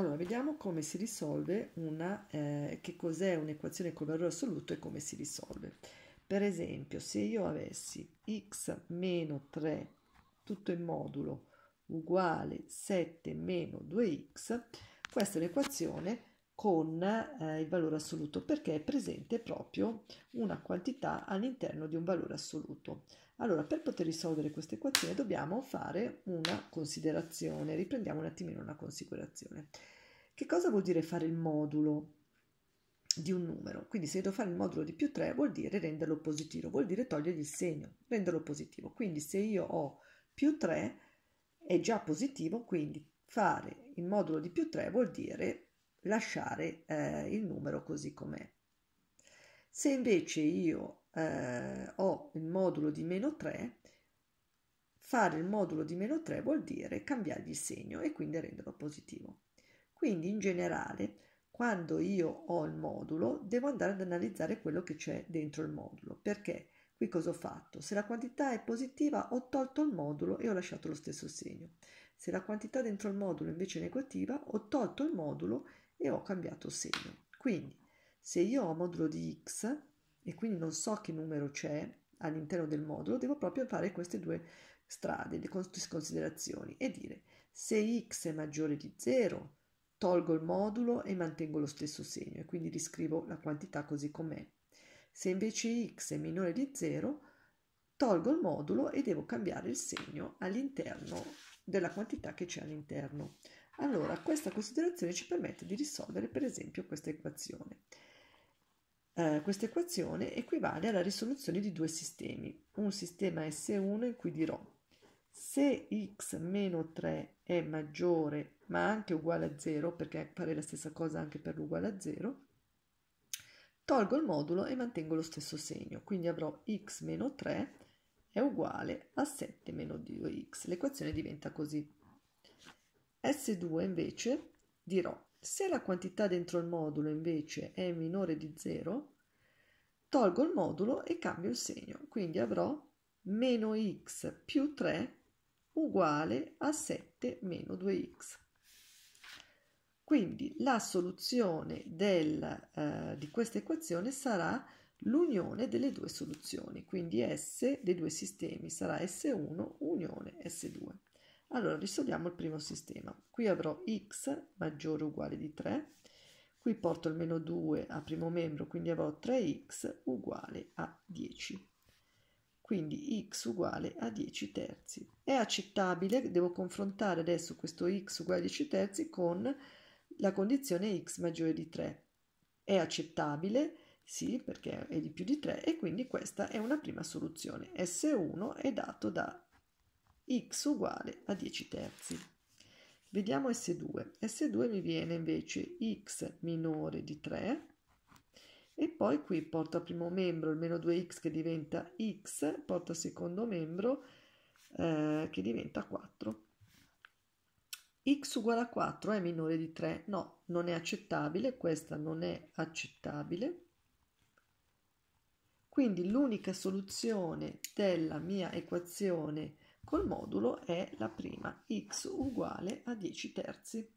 Allora, vediamo come si risolve una, eh, che cos'è un'equazione con valore assoluto e come si risolve. Per esempio, se io avessi x meno 3 tutto in modulo uguale 7 meno 2x, questa è un'equazione con eh, il valore assoluto perché è presente proprio una quantità all'interno di un valore assoluto. Allora, per poter risolvere questa equazione dobbiamo fare una considerazione. Riprendiamo un attimino una considerazione. Che cosa vuol dire fare il modulo di un numero? Quindi se io devo fare il modulo di più 3 vuol dire renderlo positivo, vuol dire togliergli il segno, renderlo positivo. Quindi se io ho più 3 è già positivo, quindi fare il modulo di più 3 vuol dire lasciare eh, il numero così com'è. Se invece io eh, ho il modulo di meno 3, fare il modulo di meno 3 vuol dire cambiargli il segno e quindi renderlo positivo. Quindi in generale, quando io ho il modulo, devo andare ad analizzare quello che c'è dentro il modulo. Perché? Qui cosa ho fatto? Se la quantità è positiva, ho tolto il modulo e ho lasciato lo stesso segno. Se la quantità dentro il modulo invece è negativa, ho tolto il modulo e e ho cambiato segno. Quindi se io ho modulo di x e quindi non so che numero c'è all'interno del modulo, devo proprio fare queste due strade, queste considerazioni e dire se x è maggiore di 0 tolgo il modulo e mantengo lo stesso segno e quindi riscrivo la quantità così com'è. Se invece x è minore di 0 tolgo il modulo e devo cambiare il segno all'interno della quantità che c'è all'interno. Allora, questa considerazione ci permette di risolvere, per esempio, questa equazione. Eh, questa equazione equivale alla risoluzione di due sistemi, un sistema S1 in cui dirò se x meno 3 è maggiore ma anche uguale a 0, perché fare la stessa cosa anche per l'uguale a 0, tolgo il modulo e mantengo lo stesso segno, quindi avrò x meno 3 è uguale a 7 meno 2x. L'equazione diventa così. S2 invece dirò se la quantità dentro il modulo invece è minore di 0, tolgo il modulo e cambio il segno, quindi avrò meno x più 3 uguale a 7 meno 2x. Quindi la soluzione del, eh, di questa equazione sarà l'unione delle due soluzioni, quindi S dei due sistemi sarà S1 unione S2. Allora, risolviamo il primo sistema. Qui avrò x maggiore o uguale di 3, qui porto il meno 2 a primo membro, quindi avrò 3x uguale a 10. Quindi x uguale a 10 terzi. È accettabile, devo confrontare adesso questo x uguale a 10 terzi con la condizione x maggiore di 3. È accettabile, sì, perché è di più di 3 e quindi questa è una prima soluzione. S1 è dato da x uguale a 10 terzi. Vediamo S2. S2 mi viene invece x minore di 3 e poi qui porta al primo membro il meno 2x che diventa x, porta al secondo membro eh, che diventa 4. x uguale a 4 è minore di 3? No, non è accettabile, questa non è accettabile. Quindi l'unica soluzione della mia equazione Col modulo è la prima x uguale a 10 terzi.